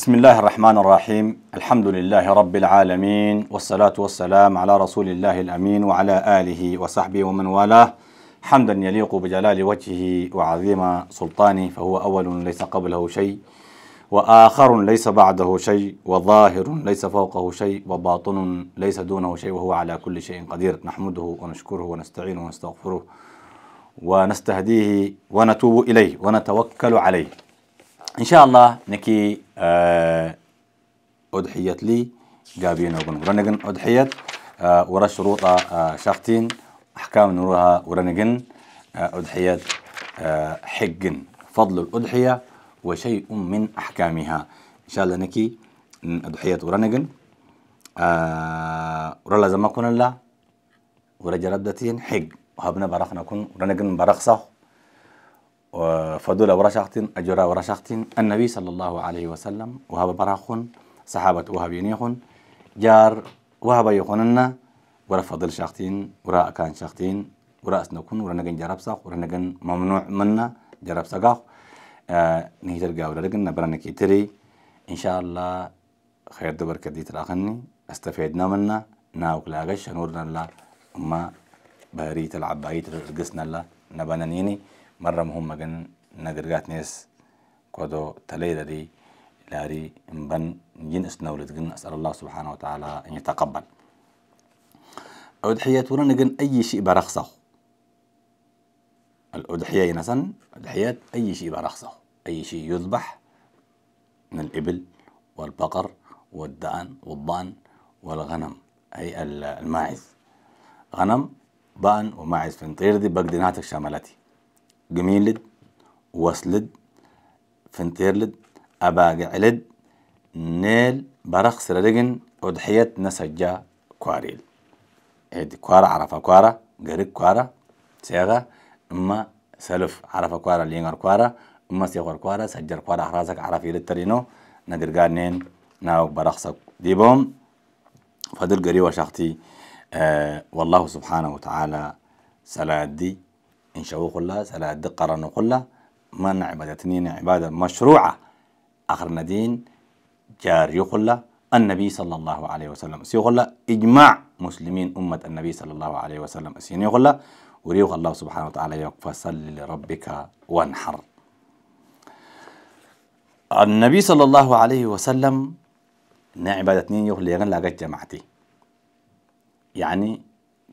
بسم الله الرحمن الرحيم الحمد لله رب العالمين والصلاة والسلام على رسول الله الأمين وعلى آله وصحبه ومن والاه حمدا يليق بجلال وجهه وعظيم سلطانه فهو أول ليس قبله شيء وآخر ليس بعده شيء وظاهر ليس فوقه شيء وباطن ليس دونه شيء وهو على كل شيء قدير نحمده ونشكره ونستعينه ونستغفره ونستهديه ونتوب إليه ونتوكل عليه ان شاء الله نكي آه اضحيه لي جابين وبن ورنجن اضحيه آه ورا شروط آه شختين احكام نورها ورنجن آه اضحيه آه حقن فضل الاضحيه وشيء من احكامها ان شاء الله نكي اضحيه ورنجن آه ورلا زما كنا لا ورجال حق وهبنا برخنا كون ورنجن برخصه وفضل ورشاقت أجرا ورشاقت النبي صلى الله عليه وسلم وهب براخن صحابة وهب ينيخن جار وهب يخوننا ورا فضل شاختين ورا أكان شاختين ورا أسنكون ورا نغن جرب ساق ورا نغن ممنوع منا جرب ساق آه نهجر قاولا لقنا برنك تري إن شاء الله خير دبر كديت تلاخني استفيدنا منا ناوك لاغش نورنا الله أما بهريت العبايت ترقصنا الله نبانا نيني مرة مهمة جن نقر ناس كودو تلي دي لاري مبن جن اسنولد جن أسأل الله سبحانه وتعالى أن يتقبل أضحية ورنا جن أي شيء برخصه الأضحية ينسن أضحيات أي شيء برخصه أي شيء يذبح من الإبل والبقر والدأن والضان والغنم أي الماعز غنم بان وماعز فنطير دي بقدناتك شملتي جميلد وصلد فنتيرلد أباقعلد نيل برق سردقن أضحية نسجة كواريل عد كوارا عرفة كوارا قرق كوارا سيغا إما سلف عرفة كوارا لينغر كوارا إما سيغر كوارا سجر كوارا حراسك عرفي للترينو نقرقان نين ناو برقصك ديبهم فدل قريوة شخصي آه والله سبحانه وتعالى سلادي انشاو كلها سلا دي قرنوا ما من عبادتنين عبادة مشروعة آخرنا دين جاري كلها النبي صلى الله عليه وسلم سي كلها إجماع مسلمين أمة النبي صلى الله عليه وسلم سيني كلها وريوغ الله سبحانه وتعالى فصل لربك وانحر النبي صلى الله عليه وسلم نعبادتني يوغ ليغن لاقت جماعتي يعني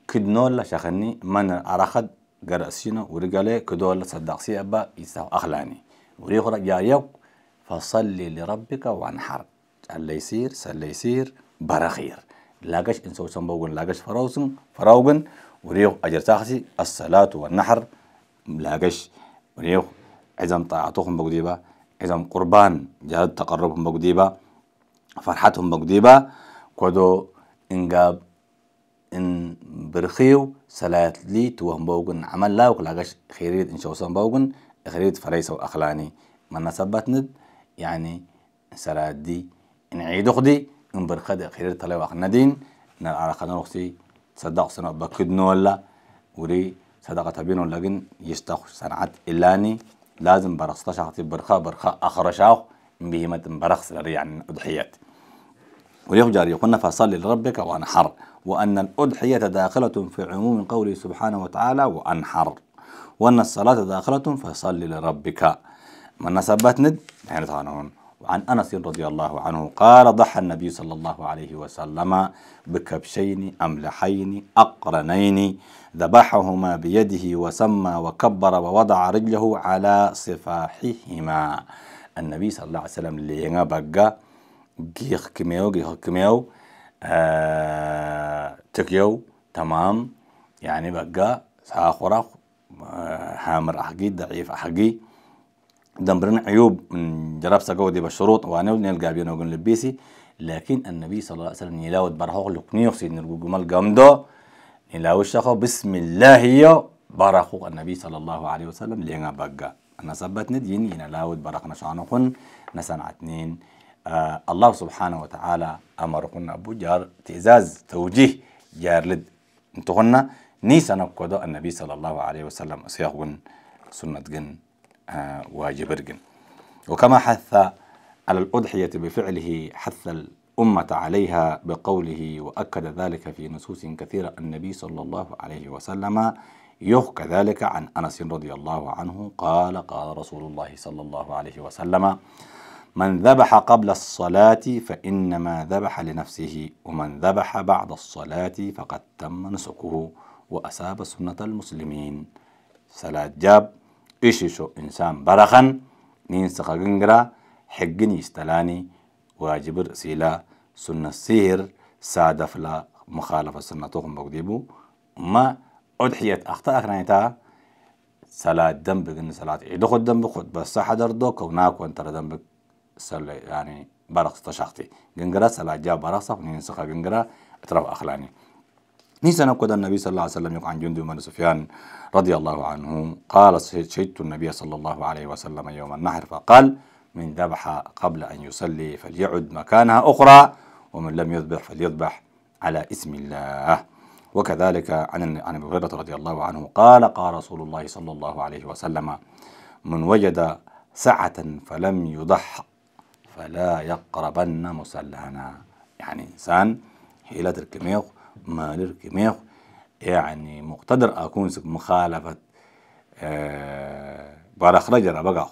كدنول شخني من أرخد قرأسينا ورجاله كدول صدقسي أبا يساو أخلاني وريخرا جايق فصلي لربك وانحر اللي يصير سلي يصير براخير لاقش إنسو سنبوغن لاقش فراوسن فراوغن وريخ أجر تاخسي الصلاة والنحر لاقش وريخ عزم طاعتهم بقديبا عزم قربان جاد تقربهم بقديبا فرحتهم بقديبا كدو إنقاب إن برخيو سلايات لي توهم باوغن عمل لاوك لاغاش خيريد إن شوصان باوغن خيريد فريسة وأخلاني ما نسبت ند يعني سلايات دي إن عيد أخدي إن برخد خيريد طلاي وأخنا دين نال على خدان أخسي تصدق سنة بكد نولا وري صدقة تبينو لكن يستخ سنعات إلاني لازم برخصتا شاختي برخا برخا أخرى شاوخ إن بهمة برخص لري يعني أضحيات وليخ جاري قلنا فصلي لربك وأنا حر وأن الأضحية داخلة في عموم قوله سبحانه وتعالى وأنحر وأن الصلاة داخلة فصل لربك من نسبت ند نحن يعني وعن أنس رضي الله عنه قال ضحى النبي صلى الله عليه وسلم بكبشين أملحين أقرنين ذبحهما بيده وسمى وكبر ووضع رجله على صفاحهما النبي صلى الله عليه وسلم لينا بقى جيخ كميو جيخ كميو آه، تكيو تمام يعني بقى ساخورة هامر آه، أحقي ضعيف أحقي دمرنا عيوب من جراب دي بالشروط وانا نلقى بينا نقول لبيسي لكن النبي صلى الله عليه وسلم يلاود برهوغ لقنيوخ سيدنا جمال قمدو نلاو الشخو بسم الله يو برهوغ النبي صلى الله عليه وسلم لينا بقى أنا ثبتنا دين ينلاود برهوغ نشانوخن نسنعتنين آه الله سبحانه وتعالى أمركن أبو جار تئزاز توجيه جار لد انتهن نيسان قدو النبي صلى الله عليه وسلم سيغن سنة جن آه واجبرجن وكما حث على الأضحية بفعله حث الأمة عليها بقوله وأكد ذلك في نصوص كثيرة النبي صلى الله عليه وسلم يحكى ذلك عن أنس رضي الله عنه قال قال رسول الله صلى الله عليه وسلم من ذبح قبل الصلاة فإنما ذبح لنفسه ومن ذبح بعد الصلاة فقد تم نسكه وأصاب سنة المسلمين صلاة جاب إشيشو إنسان برخن نينسخ سخغنغرا حقن يستلاني واجب رسيلا سنة السير سادف لا مخالفة سنة تغم بقديبو ما أضحيت أخطاء أخرانيتا صلاة دم بقن صلاة عيدو خد دم بخد بس حدر دوك كوناك وانتر دم سل يعني برق تشخطي جنجرا سل جا برقصة ونين نسخة جنجرا اطراف أخلاني نيسان قد النبي صلى الله عليه وسلم عن جند بن سفيان رضي الله عنه قال شهدت النبي صلى الله عليه وسلم يوم النحر فقال من ذبح قبل أن يصلي فليعد مكانها أخرى ومن لم يذبح فليذبح على اسم الله وكذلك عن عن ابي هريره رضي الله عنه قال قال رسول الله صلى الله عليه وسلم من وجد سعة فلم يضحك فلا يقربن مصلانا يعني إنسان حيلة الكميخ مال الكميخ يعني مقتدر أكون مخالفة أه بارخ رجل بقى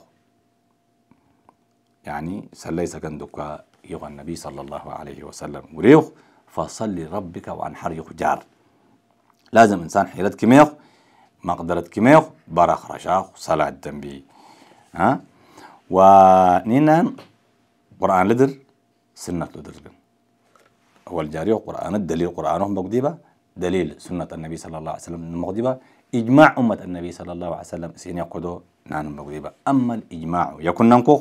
يعني سلي سكندك يغى النبي صلى الله عليه وسلم وريخ فصلي ربك وأنحر يخجار لازم إنسان حيلة كميخ مقدرة كميخ بارخ رشاخ صلاة دنبي ها ونينا قرآن dir سنة dirgin هو الجاري قرآن الدليل قرآنهم مقديبة دليل سنة النبي صلى الله عليه وسلم المقديبة إجماع أمة النبي صلى الله عليه وسلم سين يقودوا نان المقديبة أما الإجماع يكون ننكو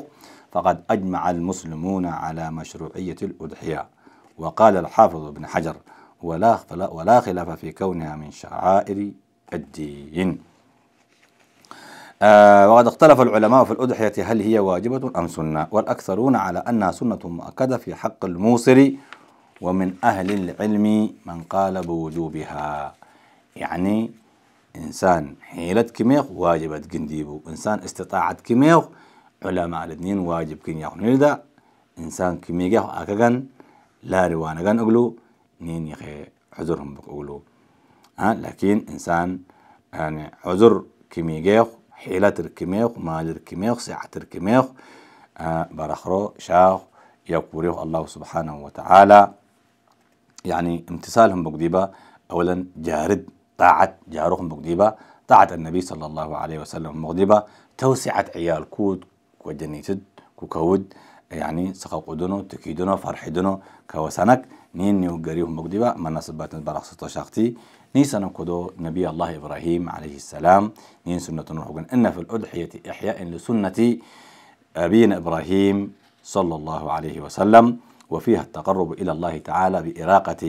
فقد أجمع المسلمون على مشروعية الأضحية وقال الحافظ بن حجر ولا ولا خلاف في كونها من شعائر الدين آه وقد اختلف العلماء في الأضحية هل هي واجبة أم سنة والأكثرون على أنها سنة مؤكدة في حق الموصر ومن أهل العلم من قال بوجوبها يعني إنسان حيلة كميخ واجبة جنديبو إنسان استطاعة كميخ علماء الاثنين واجب كن ياخ نيلدا إنسان كميخ أكغن لا روانا غن أقلو نين يخي عذرهم بقولو ها آه، لكن إنسان يعني عذر كميخ حيلة الكميخ ما الكميخ ساعة الكميخ آه، برخرو شاخ يقوريه الله سبحانه وتعالى يعني امتثالهم بقديبة أولا جارد طاعة جارهم بقديبة طاعة النبي صلى الله عليه وسلم بقديبة توسعة عيال كود وجنيتد كود يعني سخاق سقاقودنو تكيدنو فرحدنو كوسانك نين نيو قريهم من مناسبات البرخصة شاختي نيسان كدو نبي الله إبراهيم عليه السلام نين سنة نحوغن إن في الأضحية إحياء لسنة أبينا إبراهيم صلى الله عليه وسلم وفيها التقرب إلى الله تعالى بإراقة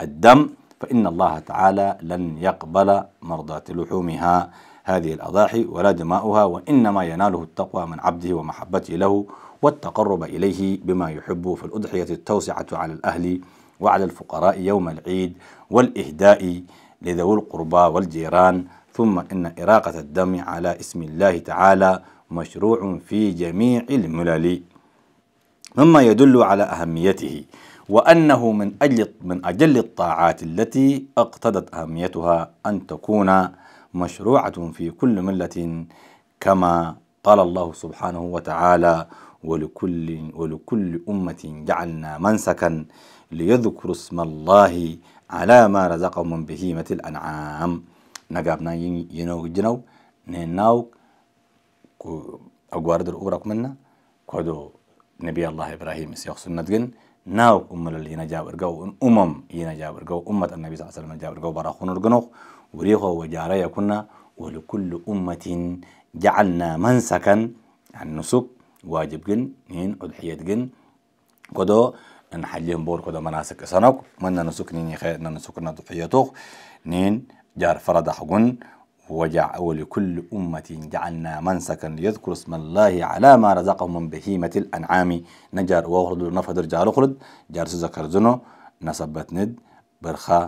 الدم فإن الله تعالى لن يقبل مرضاة لحومها هذه الأضاحي ولا دماؤها وإنما يناله التقوى من عبده ومحبته له والتقرب إليه بما يحب في الأضحية التوسعة على الأهل وعلى الفقراء يوم العيد والإهداء لذوي القربى والجيران ثم إن إراقة الدم على اسم الله تعالى مشروع في جميع الملل مما يدل على أهميته وأنه من أجل من أجل الطاعات التي اقتضت أهميتها أن تكون مشروعة في كل ملة كما قال الله سبحانه وتعالى ولكل ولكل أمة جعلنا منسكا ليذكروا اسم الله على ما رزقهم من بهيمة الأنعام نقابنا ينو جنو نيناو أقوارد الأورق منا كودو نبي الله إبراهيم سيخ سنة جن ناو أم اللي نجاب إرقو أمم ينجاب رجو أمة النبي صلى الله عليه وسلم نجاب رجو برا خنور جنوخ وريخو وجاريا كنا ولكل أمة جعلنا منسكا عن يعني نسك واجب جن نين أضحية جن كودو إن حليهم بوركو دا مناسك إسانوك من ننسوك نين يخي ننسوك نضحيتوخ نين جار فرد حقن وجع أول كل أمة جعلنا منسكا ليذكروا اسم الله على ما رزقهم من بهيمة الأنعام نجار وغرد نفدر جار أخرد جار سزكر زنو نصبت ند برخا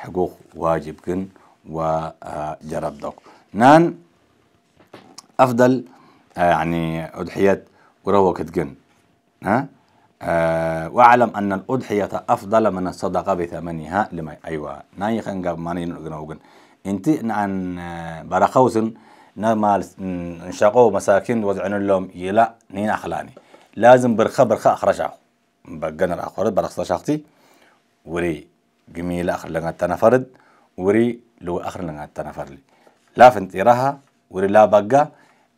حقوق واجب كن وجرب آه، دوك نان أفضل آه، يعني أضحيات وروكت جن ها آه، واعلم ان الاضحيه افضل من الصدقه بثمنها لما ايوه ناي غاب ماني نوغن انت ان آه، برخوسن نمال انشقوا مساكين وضعن لهم يلا نين اخلاني لازم برخه برخه اخرجها بقنا الاخر برخصه شخصي وري جميل اخر لنا تنفرد وري لو اخر لنا تنفرد لا فنطيرها وري لا بقى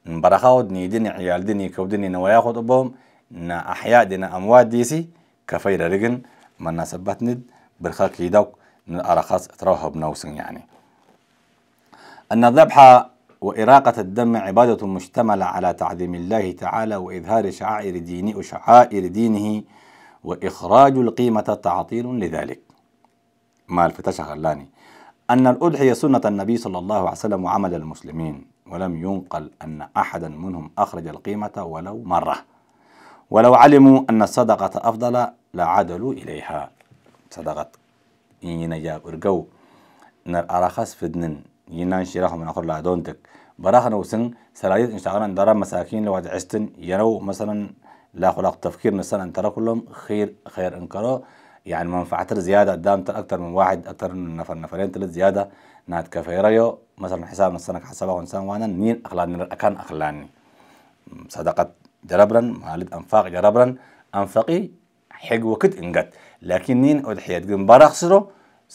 برخاود نيدني عيال دني كودني نواياخد ابوهم نا أحياء دينا أموات ديسي كفير رجن من نسبت ند برخاك يدوك أرخص تراهب بنوسن يعني أن الذبح وإراقة الدم عبادة مشتملة على تعظيم الله تعالى وإظهار شعائر دينه وشعائر دينه وإخراج القيمة تعطيل لذلك ما الفتشة غلاني أن الأضحية سنة النبي صلى الله عليه وسلم وعمل المسلمين ولم ينقل أن أحدا منهم أخرج القيمة ولو مرة ولو علموا أن الصدقة أفضل لعدلوا إليها صدقة إن ينجا إرجو نر أراخس فدنن ينان شيراخ من أخر لعدونتك براخ نوسن سلايد إن شاء الله مساكين لو عشتن يرو مثلا لا خلاق تفكير نسان أن ترى كلهم خير خير إنكروا يعني منفعتر زيادة قدام أكثر من واحد أكثر من نفر نفرين تلت زيادة نات كفيريو مثلا حساب نسانك حسابه إنسان وانا نين أخلاني أكان أخلاني صدقة جربرن مالد أنفاق جربرن أنفاقي حق وقت إنقد لكن نين أدحيات جن سغنرو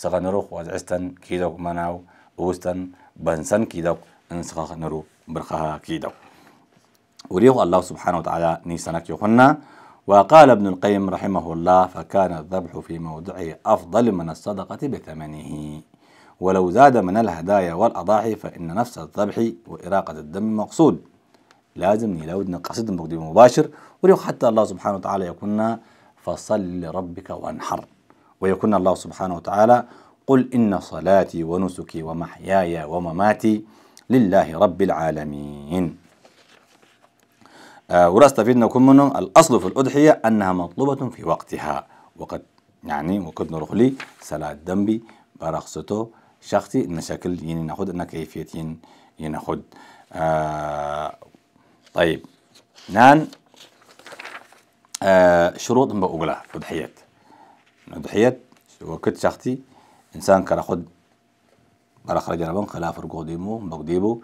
سغنروخ وزعستن كيدوك مناو أوستن بنسن كيدوك انسخ نرو برخها كيدوك وريو الله سبحانه وتعالى نيسانك يخنا وقال ابن القيم رحمه الله فكان الذبح في موضعه أفضل من الصدقة بثمنه ولو زاد من الهدايا والأضاحي فإن نفس الذبح وإراقة الدم مقصود لازم نلاود نقصد بقدي مباشر وريق حتى الله سبحانه وتعالى يكون فصل لربك وانحر ويكون الله سبحانه وتعالى قل إن صلاتي ونسكي ومحياي ومماتي لله رب العالمين آه ولا كم منه الأصل في الأضحية أنها مطلوبة في وقتها وقد يعني وقد نروح لي صلاة دمبي برقصته شخصي إن شكل يعني ناخد إن كيفية يناخد آه طيب نان آه شروط بقولها في ضحيات ضحيات وقت شخصي انسان كان خد برا خرج ربان خلاف رقو ديمو بق ديبو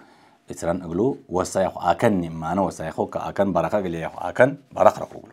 اتران اقلو وسايخو اكن نمانا وسايخو كاكن بركا قلي يخو اكن برخ رقو قلو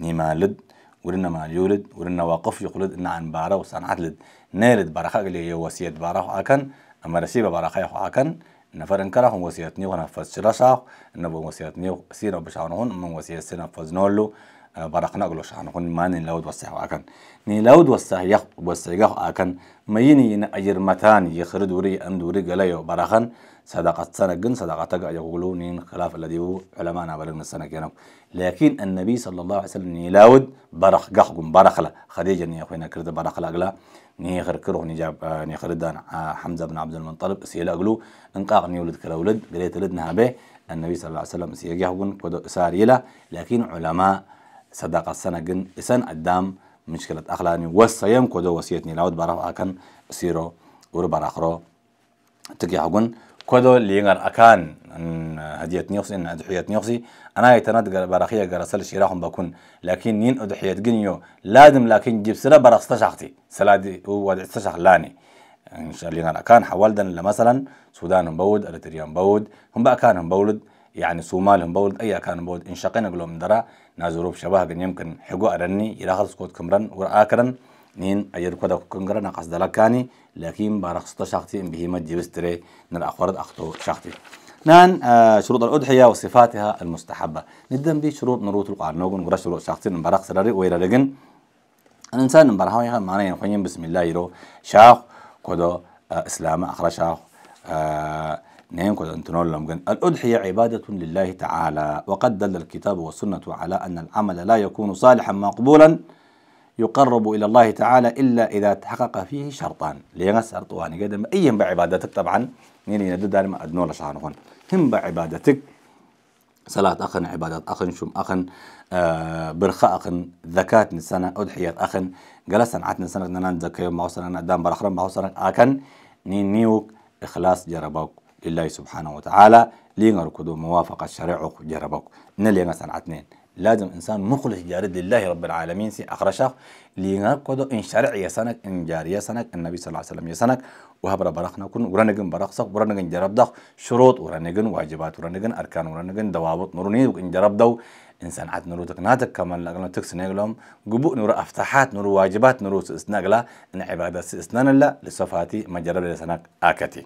نيما لد ورنا ما يولد ورنا واقف يقولد ان عن بارا وسان عدلد نالد برخا قلي يو وسيد بارا اكن اما رسيب برخا يخو اكن nafarin kala hun wasiyat ni wana fas shirasha na bo wasiyat ni sina bishan hun mun wasiyat sina fas nollo baraqna glo shan hun man laud wasah akan ni laud wasah yakh wasayga akan mayini na ajir matan yakhrid wuri am duri galayo baraqan صدقت سنة جن صدقت جا يقولون خلاف الذي هو علماءنا بلغنا السنة كنا لكن النبي صلى الله عليه وسلم يلاود برخ جح جم برخلا خديجة يا أخوينا كرد برخلا جلا ني نيخر كره نجاب نيخر دان آه، حمزة بن عبد المنطلب سيلا قلو انقاق ني ولد كلا ولد قريت لدنا به النبي صلى الله عليه وسلم سيجاهون سار يلا لكن علماء صدق السنة جن إسن قدام مشكلة أخلاني وصيام كودو وصيتني لاود براخ أكن سيرو ور وربراخرو تجاهون كودو لينغر أكان أن هدية نيوسي أن أدحية نيوسي أنا يتناد براخية قرسل شيراهم بكون لكن نين أدحية جنيو لازم لكن جيب سلا برصت شخصي سلادي هو شخ لاني إن شاء الله أكان حوالدا لمثلا سودان هم بود أريتريا هم بود هم بقى كان هم بولد يعني سومال هم بولد أي كان بود إن شقنا قلهم درا نازروب شبه يمكن حقو أرني إلى خلص كود كمرن ورآكرن نين أجر كذا كنغرا نقص دلكاني لكن بارخصتو شخصي إن به مجيبستري نر أخورد أختو شخصي نان آه، شروط الأضحية وصفاتها المستحبة ندم بي شروط نروت القرآن نقول غرا شروط شخصي نبارخ سراري ويرا لجن الإنسان نبارحاوي هذا معنى يخوين بسم الله يرو شاخ كذا آه، إسلام أخرى شاخ آه، نين كذا انتنول لهم جن الأضحية عبادة لله تعالى وقد دل الكتاب والسنة على أن العمل لا يكون صالحا مقبولا يقرب إلى الله تعالى إلا إذا تحقق فيه شرطان لينغس شرطوان قدم أيهم بعبادتك طبعا نيني ندد دائما أدنو هون هم بعبادتك صلاة أخن عبادات أخن شم أخن آه برخاء أخن زكاة نسانة أضحية أخن جلسا عت نسانة نان زكاة ما وصلنا دام برخرم ما وصلنا أكن نيوك إخلاص جربوك لله سبحانه وتعالى لينغركدو موافقة شريعك جربوك نلي مثلا عتنين لازم إنسان مخلص جارد لله رب العالمين سي اخر أخرشاق لينقض إن شرع يسنك إن جاري يسنك النبي صلى الله عليه وسلم يسنك وهبر برخنا كن ورنغن برخصق ورنغن جرب دخ شروط ورنغن واجبات ورنغن أركان ورنغن دوابط نورني إن جرب دو إنسان عاد نورو ناتك كمان لقنا تكس نقلهم غبو نور أفتحات نور واجبات نور اسنغلا إن عبادة اسنان الله لصفاتي ما جرب لسنك آكتي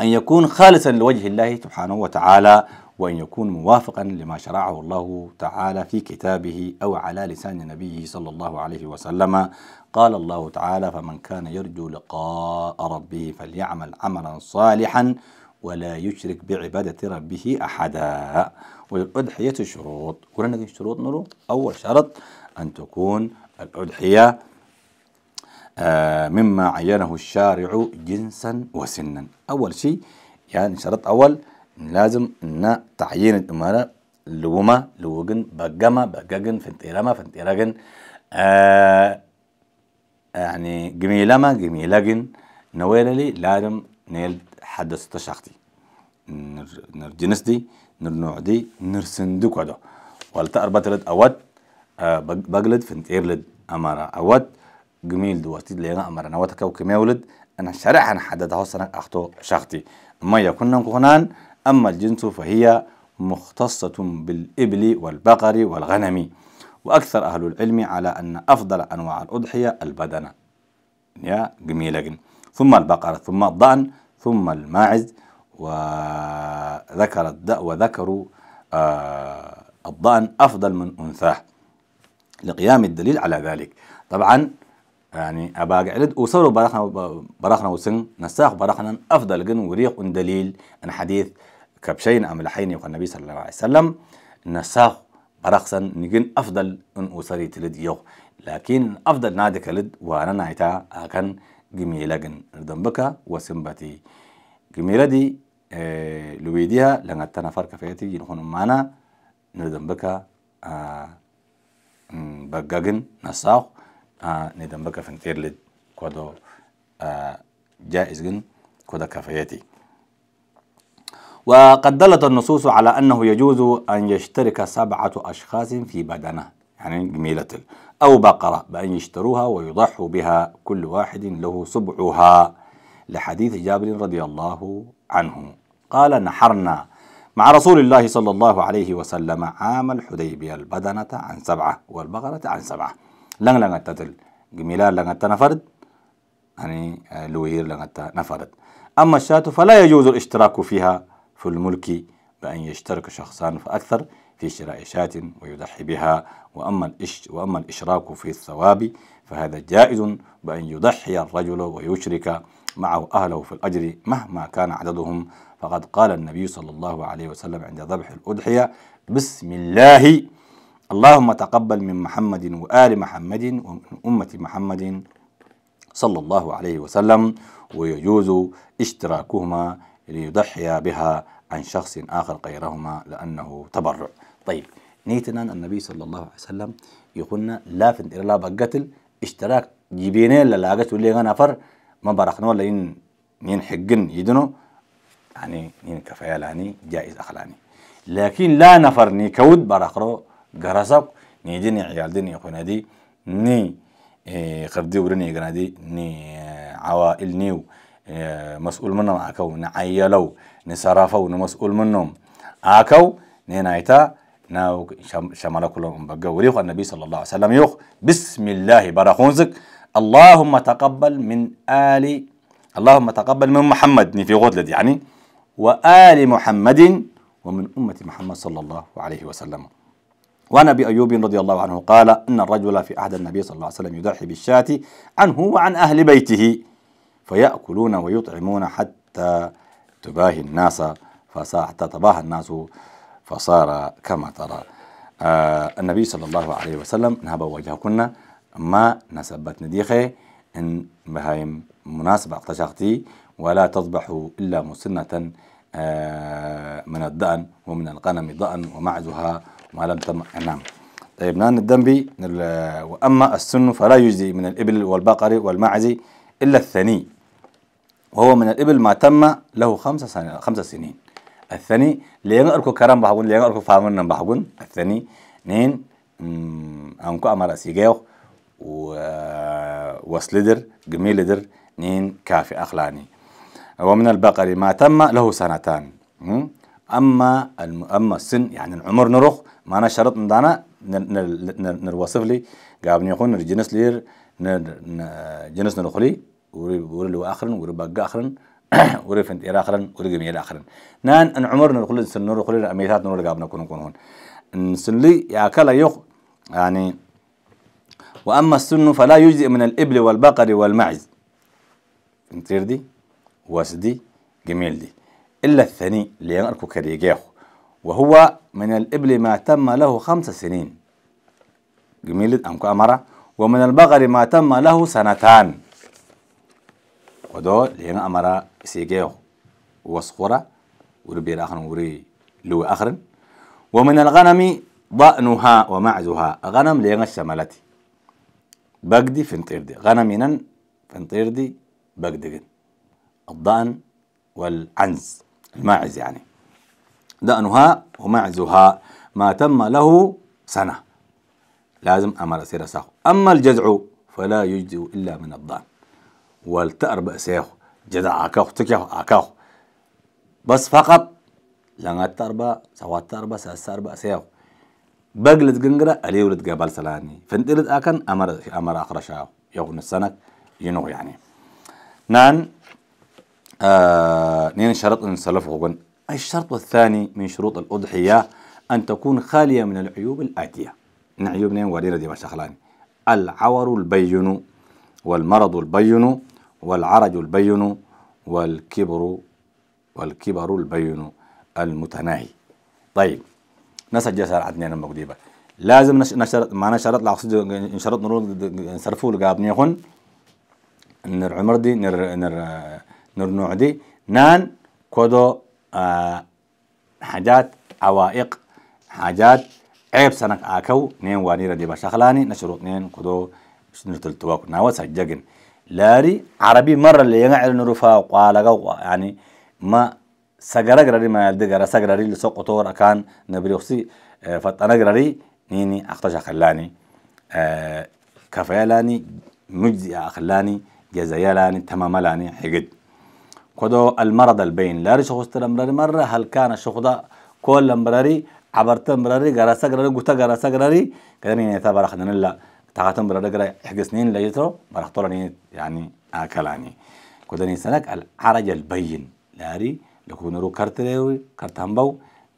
أن يكون خالصا لوجه الله سبحانه وتعالى وأن يكون موافقا لما شرعه الله تعالى في كتابه أو على لسان نبيه صلى الله عليه وسلم قال الله تعالى فمن كان يرجو لقاء ربه فليعمل عملا صالحا ولا يشرك بعبادة ربه أحدا والأضحية شروط قلنا شروط نرو أول شرط أن تكون الأضحية آه، مما عينه الشارع جنسا وسنا أول شيء يعني شرط أول لازم إن تعيين الإمارة لوما لوجن بجما بقاقن فنتيرما فنتيراجن آه يعني جميلما جميلاجن نويللي لازم نيل حدث تشختي نر جنس دي نر نوع دي نر صندوق ده والتا لد أود آه بجلد أمارة أود جميل دواتي لينا أمر أنا وتك وكمية يولد أنا شرح أنا حدد هوسنا أختو شختي ما يكون كونان أما الجنس فهي مختصة بالإبل والبقر والغنم وأكثر أهل العلم على أن أفضل أنواع الأضحية البدنة يا جميلة ثم البقرة ثم الضأن ثم الماعز وذكر الد وذكروا آه الضأن أفضل من أنثاه لقيام الدليل على ذلك طبعا يعني اباقي علد وصلوا براخنا براخنا وسن نساخ براخنا افضل جن وريق ان دليل ان حديث كبشين ام لحين النبي صلى الله عليه وسلم نساخ براخسا نجن افضل ان اسري تلد يوخ لكن افضل نادك لد وانا نايتا اكن جميلة جن بكا وسمبتي جميلة دي إيه لويديها لنغتنا فرق فيتي ينخون معنا ردنبكا آه بقاقن نساخ آه، ندم بكا فنتيرلد كودو آه، جائز جن كودا كفايتي وقد دلت النصوص على أنه يجوز أن يشترك سبعة أشخاص في بدنه يعني جميلة أو بقرة بأن يشتروها ويضحوا بها كل واحد له سبعها لحديث جابر رضي الله عنه قال نحرنا مع رسول الله صلى الله عليه وسلم عام الحديبية البدنة عن سبعة والبقرة عن سبعة لان لان تتل جميلا لان نفرد يعني آه، لوير لان نفرد أما الشاة فلا يجوز الاشتراك فيها في الملك بأن يشترك شخصان فأكثر في شراء شاة ويضحي بها وأما, الإش وأما الإشراك في الثواب فهذا جائز بأن يضحي الرجل ويشرك معه أهله في الأجر مهما كان عددهم فقد قال النبي صلى الله عليه وسلم عند ذبح الأضحية بسم الله اللهم تقبل من محمد وآل محمد ومن أمة محمد صلى الله عليه وسلم ويجوز اشتراكهما ليضحي بها عن شخص آخر غيرهما لأنه تبرع طيب نيتنا النبي صلى الله عليه وسلم يقولنا لا فند إلا بقتل اشتراك جيبينين للاقت واللي غنا فر ما برخنا ولا ين حقن يدنو يعني كفايا يعني جائز أخلاني لكن لا نفرني كود برخرو garasab ni dini ciyaaldi ni qonadi ni qabdi urani ganadi ni عوائل نيو آه، مسؤول منهم عكو نعيلو نصرفو نمسؤول منهم ني نايتا ناو شمال كلهم بقى وريخ النبي صلى الله عليه وسلم يخ بسم الله براخونزك اللهم تقبل من آل اللهم تقبل من محمد في غدلد يعني وآل محمد ومن أمة محمد صلى الله عليه وسلم وعن ابي ايوب رضي الله عنه قال ان الرجل في عهد النبي صلى الله عليه وسلم يضحي بالشاة عنه وعن اهل بيته فياكلون ويطعمون حتى تباهي الناس فصار حتى تباهى الناس فصار كما ترى آه النبي صلى الله عليه وسلم نهب وجهكن ما نسبت نديخه ان بهايم مناسبة اقتشختي ولا تذبحوا إلا مسنة آه من الدأن ومن القنم ضأن ومعزها ما لم تم نعم طيب نان الدنبي وأما السن فلا يجزي من الإبل والبقر والمعز إلا الثني وهو من الإبل ما تم له خمسة سنين خمسة سنين الثني لين أركو كرم بحقون لين أركو فامن بحقون الثني نين أنكو أمر سيجاو و وسلدر جميلدر نين كافي أخلاني ومن البقر ما تم له سنتان اما اما السن يعني العمر نروح ما انا شرط ندانا نروصف لي قابني يكون الجنس لير جنس لي وري وري لو اخرن وري باقا اخرن وري فنت اير اخرن وري جميل اخرن نان ان عمر السن نروح لي اميثات نور قابنا كون كون هون سن لي يا كلا يخ يعني واما السن فلا يجزئ من الابل والبقر والمعز انتير دي واسدي جميل دي إلا الثاني لينأركو كريجيه وهو من الإبل ما تم له خمس سنين جميلة أم كأمرة ومن البغر ما تم له سنتان ودو لينا أمرا سيجيه وصخورة وربي آخر وري لو آخر ومن الغنم ضأنها ومعزها غنم لينا الشمالتي بقدي فنطيردي غنمينا فنطيردي بقدي الضأن والعنز الماعز يعني دأنها ومعزها ما تم له سنة لازم أمر أسير ساخ أما الجزع فلا يجزئ إلا من الضان والتأر بأسيه جزع أكاخ تكيه أكاخ بس فقط لغا تربا سوا تربا ساسار بأسيه بقلت ألي ولد قبل سلاني فانتلت أكن أمر أمر آخر شاو يغن السنك ينو يعني نان آه، نين شرط ان سلفه الشرط الثاني من شروط الأضحية أن تكون خالية من العيوب الآتية من عيوب نين وديرة دي مشخلاني العور البين والمرض البين والعرج البين والكبر والكبر البين المتناهي طيب نسج جسر عدنين المقديبة لازم نشرط ما نشرط لا اقصد شرط نرول نصرفوا لقابني هون نر عمر دي نر نر نرنعدي نان كودو آه حاجات عوائق حاجات عيب سنك آكو نين واني ردي بشخلاني نشروط نين كودو نرتلتواك ناوة سجاقن لاري عربي مرة اللي ينعل نرفا وقالقا يعني ما سجرجري ما يلدي يلدجرا سجرجري لسوق طور كان نبريوسي آه، فتنا جري نيني أختش خلاني أه كفيلاني مجزي أخلاني جزيلاني لاني حقد كدو المرض البين لاري شخص تلمراري مرة هل كان الشخص ده كل مراري عبرت مراري جرسا جراري قتا جرسا جراري كدني نيتا برخنا نلا تاعتم مراري جرا حجسنين ليترو برختولني يعني أكلاني كدني سنك العرج البين لاري لكون رو كرتلوي كرتهمبو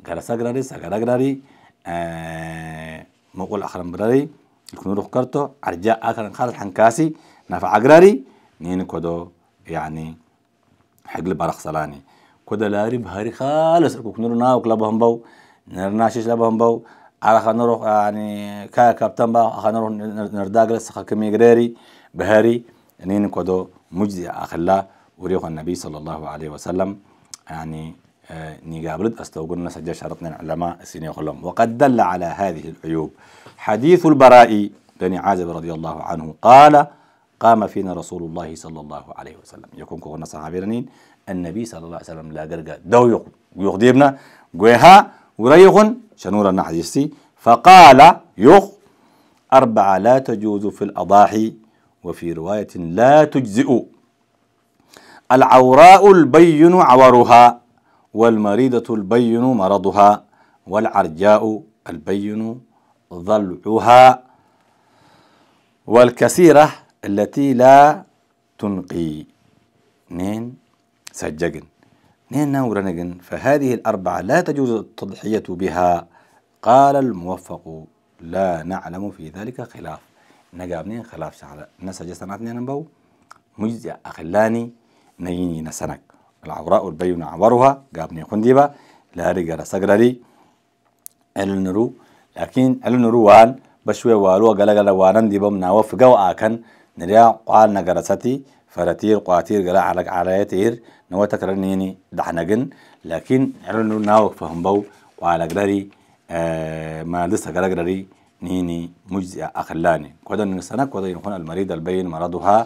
جرسا جراري سجرا جراري آه مقول آخر مراري لكون رو كرتو عرجاء آخر خالد حنكاسي نفع جراري نين كدو يعني حقل برخ سلاني كده لاري بهاري خالص كنور ناوك لبهم بو ناشيش لبهم بو على خنروح يعني كا كابتن با خنروح نرداجلس خكمي جريري بهاري نين كده مجزي أخلا وريخ النبي صلى الله عليه وسلم يعني آه، نيقابلت أستوقنا سجل شرطنا العلماء السنين خلهم وقد دل على هذه العيوب حديث البراء بن عازب رضي الله عنه قال قام فينا رسول الله صلى الله عليه وسلم يكون كون رنين النبي صلى الله عليه وسلم لا درجة دو يخدمنا جوها وريخن شنورا نحديثي فقال يخ أربعة لا تجوز في الأضاحي وفي رواية لا تجزئ العوراء البين عورها والمريضة البين مرضها والعرجاء البين ضلعها والكثيرة التي لا تنقي نين سجقن نين نورنقن فهذه الأربعة لا تجوز التضحية بها قال الموفق لا نعلم في ذلك خلاف نقابنين خلاف شعر نسج سنات نبو مجزع أخلاني نيني نسنك العوراء البين عورها جابني خنديبا لا رجال سقرري النرو لكن النرو وان بشوي والو قال وانان ديبم ناوف قوآ كان نريا قال نجرستي فراتير قواتير جلا على علايتير نوتا كرنيني دحنجن لكن علنو ناو فهم بو وعلى جراري آه، ما لسه جرا جراري نيني مجزئة أخلاني كودا نسنا كودا يكون المريض البين مرضها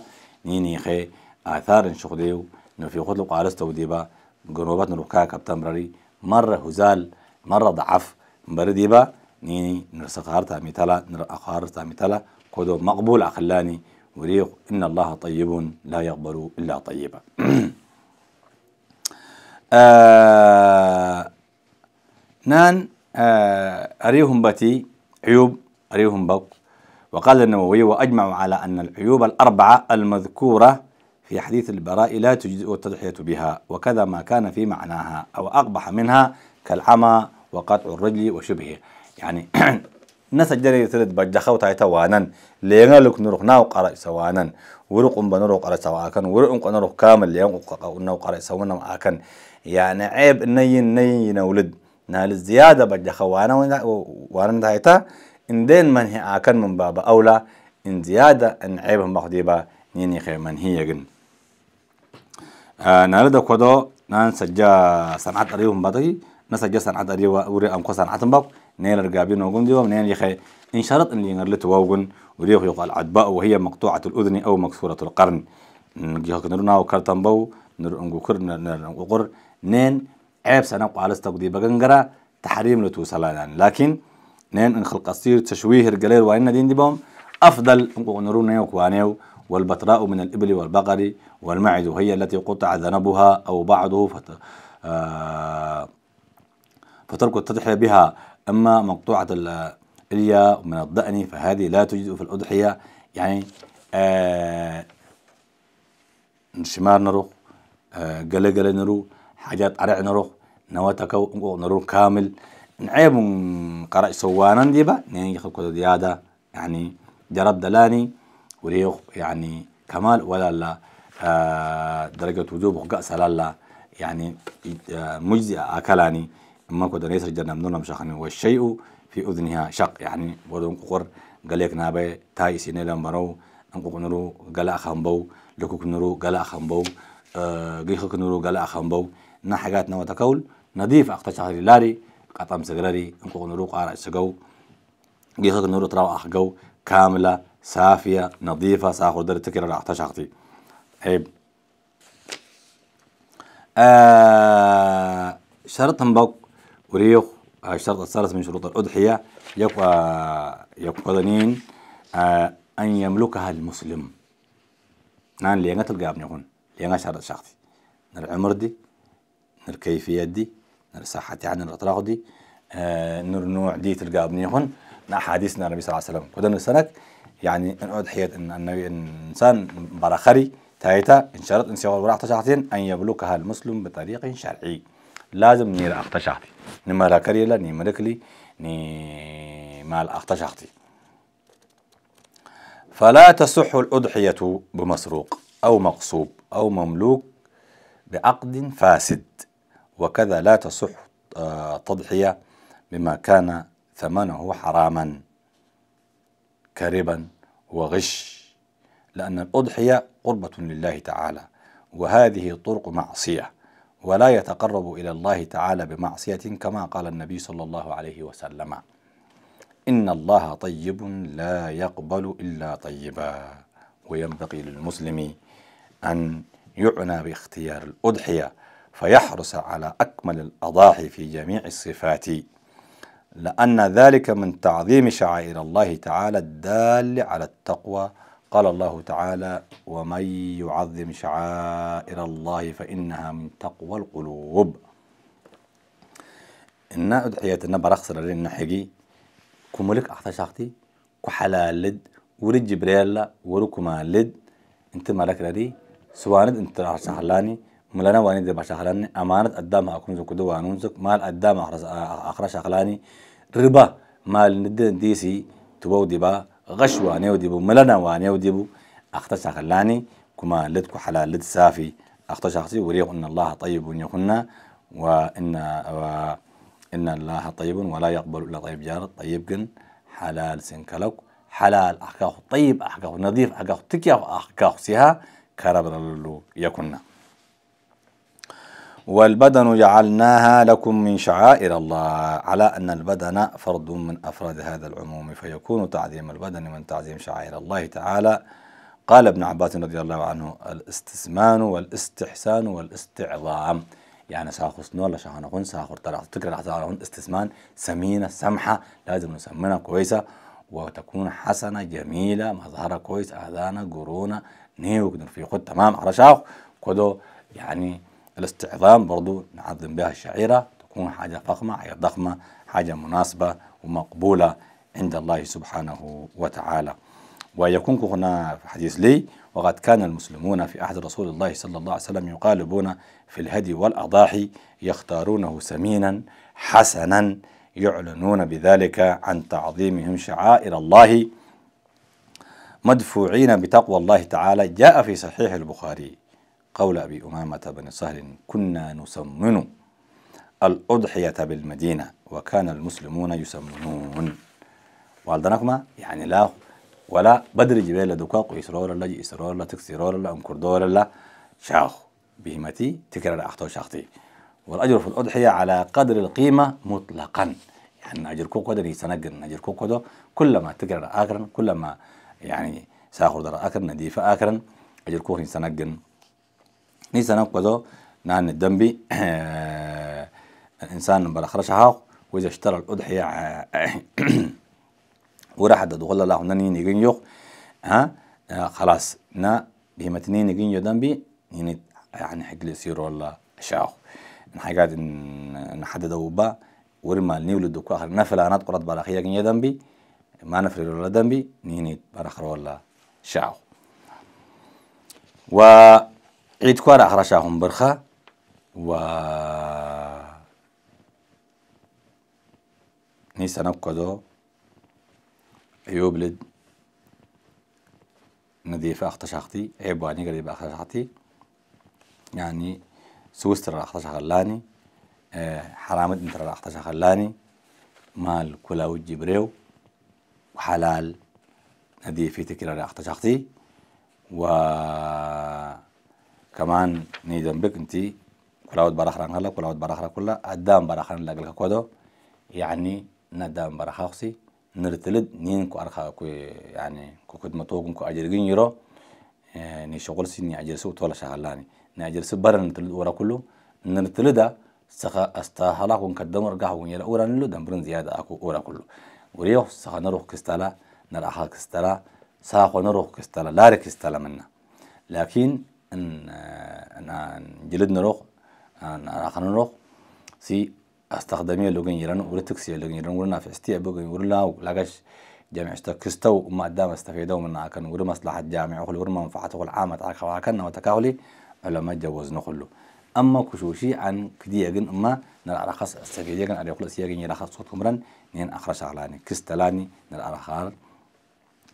نيني خي آثار شخديو نو في خطل قارس وديبا جنوبات نروكا كابتن مرة هزال مرة ضعف مبرديبا نيني نرسقارتا مثلا نرأخارتا مثلا كودو مقبول أخلاني وريغ إن الله طيب لا يقبل إلا طيبا آه نان آه أريهم بتي عيوب أريهم بق وقال النووي وأجمع على أن العيوب الأربعة المذكورة في حديث البراء لا تجزئ التضحية بها وكذا ما كان في معناها أو أقبح منها كالعمى وقطع الرجل وشبهه يعني نسجل يترد بجخو تايتا وانن لينا لك نروح ناو قرأ سوانن ورق أم بنروح قرأ اكن ورق أم نروح كامل لينا قرأ ناو قرأ سوانا اكن يعني عيب ني ني نولد نال الزيادة بجخو وانا وانا تايتا إن دين من هي آكن من باب أولى إن زيادة إن عيبهم بخديبا نيني خير من هي جن آه نالدا كودو نان سجا صنعت أريهم بدي نسجا صنعت أريوا وري أمكو صنعت بق نيل رقابين وقن ديوم نيل يخي إن شرط أن ينرلت ووقن وليه يقال عدباء وهي مقطوعة الأذن أو مكسورة القرن نجيهك نرنا وكرتن بو نرنقر نرنقر نين عيب سنة قالستك دي بغنقرة تحريم يعني لكن نين إن خلق قصير تشويه رجالير وإن دين دي بوم أفضل نرنا وكوانيو والبتراء من الإبل والبقر والمعز وهي التي قطع ذنبها أو بعضه فت... آه... فترك التضحية بها أما مقطوعة الياء من الضأن فهذه لا تجد في الأضحية يعني آه شمار نروخ آه قلة قلة حاجات عرع نروح نواتكو نروح كامل نعيب قرأ سوانا ديبا يعني يخلق يعني جرب دلاني وريخ يعني كمال ولا لا آه، درجة وجوب قأس لا يعني آه، مجزئة أكلاني ما كده دنيس رجعنا منونا مشاخن والشيء في أذنها شق يعني ودون قر قليك نابع تاي سينيلا مرو أنقو نرو قلا أخنبو لكو نرو قلا أخنبو آه، قيخك نرو قلا أخنبو نا حاجات نوا تكول نضيف أقتشخري لاري قطام سقراري أنقو نرو قارع سقو قيخك نرو تراو أخقو كاملة صافية نظيفة ساخر در تكرر أقتشختي عيب آه شرط بوك وريق آه، شرط الثالث من شروط الأضحية يبقى يبقى ذنين آه، أن يملكها المسلم نان لينا تلقى ابنهن لينا شرط شخصي العمر دي الكيفية دي الصحة يعني الأطراق دي آه، نر نوع دي تلقى ابنهن أحاديثنا النبي صلى الله عليه وسلم ودن السنك يعني أن أضحية أن النبي إنسان براخري تايتا إن شرط إن سوى الوراء أن يملكها المسلم بطريق شرعي لازم نير أختشاختي نمرة كريلا ني مركلي ني مال أختشاختي فلا تصح الأضحية بمسروق أو مقصوب أو مملوك بعقد فاسد وكذا لا تصح آه، تضحية بما كان ثمنه حراما كربا وغش لأن الأضحية قربة لله تعالى وهذه طرق معصية ولا يتقرب إلى الله تعالى بمعصية كما قال النبي صلى الله عليه وسلم إن الله طيب لا يقبل إلا طيبا وينبغي للمسلم أن يعنى باختيار الأضحية فيحرص على أكمل الأضاحي في جميع الصفات لأن ذلك من تعظيم شعائر الله تعالى الدال على التقوى قال الله تعالى ومن يعظم شعائر الله فإنها من تقوى القلوب إن أدعيتنا برخصر لنا حقي كملك أحتشاقتي كحلالد ولد جبريل وركما لد انت مالك لدي سواند انت راح شحلاني ملانا واني دي بشحلاني أمانة قدام أكون زكو دوانونزك مال قدام أخرى شحلاني ربا مال ندن ديسي تبو با غش وانيو ديبو ملنا وانيو ديبو أختش خلاني كما لدكو حلال لد سافي أختش أختي وريق إن الله طيب يكون وإن و إن الله طيب ولا يقبل إلا طيب جار طيب جن حلال سنكلك حلال أحكاه طيب أحكاه نظيف أحكاه تكيا أحكاه سها كرب يكون والبدن جعلناها لكم من شعائر الله على أن البدن فرد من أفراد هذا العموم فيكون تعظيم البدن من تعظيم شعائر الله تعالى قال ابن عباس رضي الله عنه الاستسمان والاستحسان والاستعظام يعني ساخص نولا شهانكون ساخر طلع تكرر اعتبارهن استسمان سمينة سمحة لازم نسمنها كويسة وتكون حسنة جميلة مظهرها كويس آذانة قرونة نيوك نرفيقه تمام على شاخ كدو يعني الاستعظام برضو نعظم بها الشعيرة تكون حاجة فخمة حاجة ضخمة حاجة مناسبة ومقبولة عند الله سبحانه وتعالى ويكون هنا في حديث لي وقد كان المسلمون في عهد رسول الله صلى الله عليه وسلم يقالبون في الهدي والأضاحي يختارونه سمينا حسنا يعلنون بذلك عن تعظيمهم شعائر الله مدفوعين بتقوى الله تعالى جاء في صحيح البخاري قول أبي أمامة بن سهل كنا نسمن الأضحية بالمدينة وكان المسلمون يسمنون والدنكما يعني لا ولا بدر جبال دقاق إسرار الله إسرار الله تكسرار الله أنكر دور الله شاخ بهمتي تكرر أخطو شاختي والأجر في الأضحية على قدر القيمة مطلقا يعني أجر قدر يسنقن أجر قدر كلما تكرر آكرا كلما يعني ساخر در آكرا نديف آكرا أجر كوكودر يسنقن نيسان ننقذه نان الدنبي الإنسان آه، بلا خرشها وإذا اشترى الأضحية آه، وراح دخل الله ناني نيجين يوخ ها آه، خلاص نا بهمتني نيجين يو دنبي يعني يعني حق يصير ولا شاو نحاجات نحدد وبا ورما نيولد دوكو آخر نفل أنا تقرد بلا خيا جين دنبي ما نفل ولا دنبي نيني بلا ولا شاخ و عيد يعني كوارا أخرشاهم برخا و نيسا نبقى نبقدو يولد نظيفة أختشختي عيبواني قريبة أختشختي يعني سوستر أختشخلاني حرامد انتر أختشخلاني مال كلاو جبريو وحلال نظيفي تكرار أختشختي و كمان نيدن بك انتي كلاود براخران هلا كلاود براخرا كلا ادام براخران لاجل كودو يعني ندام براخاخسي نرتلد نين كو ارخا كو يعني كو خدمة توكم كو اجرقين يرو آه، ني شغل سي ني اجرسو تولا شهلاني ني اجرسو برا نرتلد ورا كله نرتلدا سخا استاهلا كون كدم ورقا كون يرا اورا نلو دمبرن زيادة اكو اورا كله وريو سخا نروح كستالا نرأخا كستالا ساخو نروح كستالا لارك كستالا منا لكن en, en, en jilidna roq en aqan roq si استخدميه لوجين يران ورتكس لوجين يران ورنا في استيع بوجين ورلا لاقاش جامع اشتا كستو وما قدام استفيدوا من كان ور مصلحة الجامع وخل ور منفعته العامة تاع كواكنا وتكاولي ما جوز خلو أما كشوشي عن كدي يجن أما نرى رخص استفيدوا كان على يخلو سيجن يرخص صوت كمرن نين أخرج علاني كستلاني نرى خار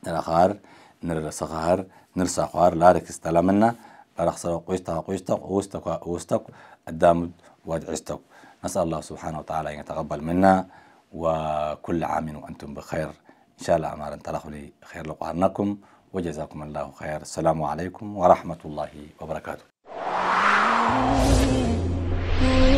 نرى خار نرى صخار نرى صخار لا ركستلا رخصة قوستك قوستك قوستك أوستك الدامد وادعستك نسأل الله سبحانه وتعالى أن يتقبل منا وكل عام وأنتم بخير إن شاء الله أمارا تلخوا لي خير لقارنكم وجزاكم الله خير السلام عليكم ورحمة الله وبركاته